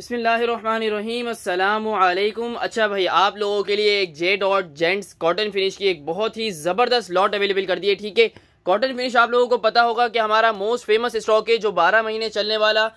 बसमीम अच्छा भाई आप लोगों के लिए एक J dot gents cotton finish की एक बहुत ही ज़बरदस्त लॉट अवेलेबल कर दिए ठीक है कॉटन फिनिश आप लोगों को पता होगा कि हमारा मोस्ट फेमस स्टॉक है जो 12 महीने चलने वाला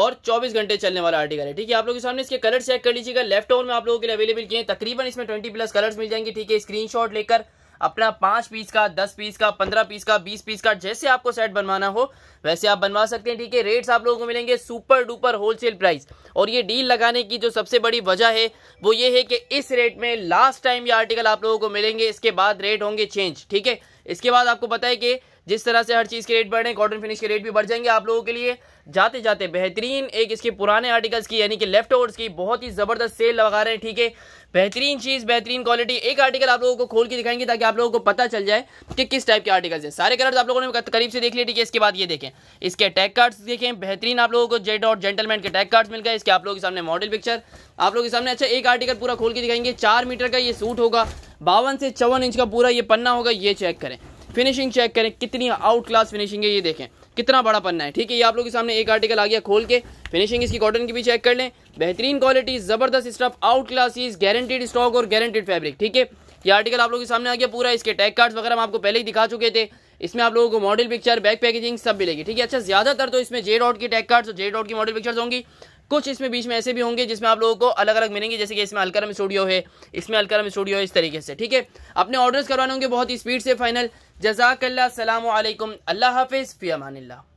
और 24 घंटे चलने वाला आर्टिकल है ठीक है आप लोगों के सामने इसके कलर चेक कर लीजिएगा लेफ्ट ओवर में आप लोगों के लिए अवेलेबल किए तकरीबन इसमें ट्वेंटी प्लस कलर्स मिल जाएंगे ठीक है शॉट लेकर अपना पांच पीस का दस पीस का पंद्रह पीस का बीस पीस का जैसे आपको सेट बनवाना हो वैसे आप बनवा सकते हैं ठीक है रेट्स आप लोगों को मिलेंगे सुपर डुपर होलसेल प्राइस और ये डील लगाने की जो सबसे बड़ी वजह है वो ये है कि इस रेट में लास्ट टाइम ये आर्टिकल आप लोगों को मिलेंगे इसके बाद रेट होंगे चेंज ठीक है इसके बाद आपको पता है कि जिस तरह से हर चीज़ के रेट बढ़ रहे हैं कॉटन फिनिश के रेट भी बढ़ जाएंगे आप लोगों के लिए जाते जाते बेहतरीन एक इसके पुराने आर्टिकल्स की यानी कि लेफ्ट ओवर्स की बहुत ही ज़बरदस्त सेल लगा रहे हैं ठीक है बेहतरीन चीज़ बेहतरीन क्वालिटी एक आर्टिकल आप लोगों को खोल के दिखाएंगे ताकि आप लोगों को पता चल जाए कि किस टाइप के आर्टिकल्स हैं सारे कलर्स आप लोगों ने करीब से देख लिए ठीक है इसके बाद ये देखें इसके टैग कार्ड्स देखें बेहतरीन आप लोगों को जेड और जेंटलमैन के टैग कार्ड्स मिल गए इसके आप लोगों के सामने मॉडल पिक्चर आप लोगों के सामने अच्छा एक आर्टिकल पूरा खोल के दिखाएंगे चार मीटर का ये सूट होगा बावन से चौवन इंच का पूरा ये पन्ना होगा ये चेक करें फिनिशिंग चेक करें कितनी आउट क्लास फिनिशिंग है ये देखें कितना बड़ा पन्ना है ठीक है ये आप लोग के सामने एक आर्टिकल आ गया खोल के फिनिशिंग इसकी कॉटन की भी चेक कर लें बेहतरीन क्वालिटी ज़बरदस्त stuff out is guaranteed stock और गारंटेड फैब्रिक ठीक है ये आर्टिकल आप लोग के सामने आ गया पूरा इसके टैग कार्ड्स वगैरह हम आपको पहले ही दिखा चुके थे इसमें आप लोगों को मॉडल पिक्चर बैक पैकेजिंग सब मिलेगी ठीक है अच्छा ज़्यादातर तो इसमें जे डॉट की टैग कार्ड्स और जे डॉट की मॉडल पिक्चर्स होंगी कुछ इसमें बीच में ऐसे भी होंगे जिसमें आप लोगों को अलग अलग मिलेंगे जैसे कि इसमें अलकरम स्टूडियो है इसमें अलकरम स्टूडियो है इस तरीके से ठीक है अपने ऑर्डर्स करवाने होंगे बहुत ही स्पीड से फाइनल जजाकल्ला सलामकुम अल्लाह हाफिज़ फ़ी